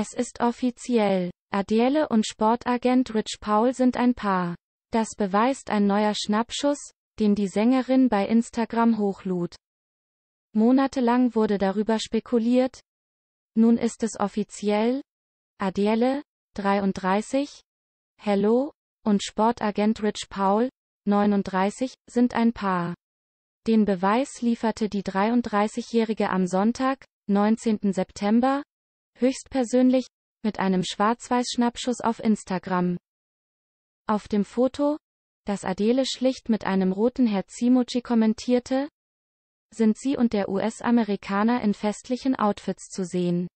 Es ist offiziell. Adele und Sportagent Rich Paul sind ein Paar. Das beweist ein neuer Schnappschuss, den die Sängerin bei Instagram hochlud. Monatelang wurde darüber spekuliert. Nun ist es offiziell. Adele, 33, Hello, und Sportagent Rich Paul, 39, sind ein Paar. Den Beweis lieferte die 33-Jährige am Sonntag, 19. September, höchstpersönlich, mit einem Schwarz-Weiß-Schnappschuss auf Instagram. Auf dem Foto, das Adele schlicht mit einem roten Herz-Emoji kommentierte, sind sie und der US-Amerikaner in festlichen Outfits zu sehen.